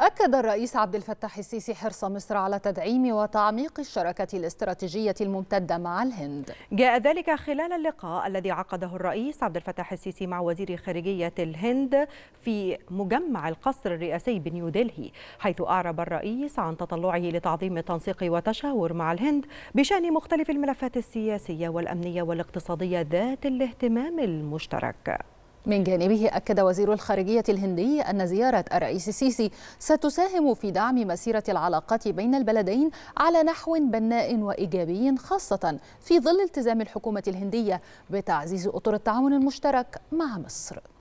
أكد الرئيس عبد الفتاح السيسي حرص مصر على تدعيم وتعميق الشراكة الاستراتيجية الممتدة مع الهند. جاء ذلك خلال اللقاء الذي عقده الرئيس عبد الفتاح السيسي مع وزير خارجية الهند في مجمع القصر الرئاسي بنيودلهي، حيث أعرب الرئيس عن تطلعه لتعظيم التنسيق والتشاور مع الهند بشأن مختلف الملفات السياسية والأمنية والاقتصادية ذات الاهتمام المشترك. من جانبه أكد وزير الخارجية الهندي أن زيارة الرئيس السيسي ستساهم في دعم مسيرة العلاقات بين البلدين على نحو بناء وإيجابي خاصة في ظل التزام الحكومة الهندية بتعزيز أطر التعاون المشترك مع مصر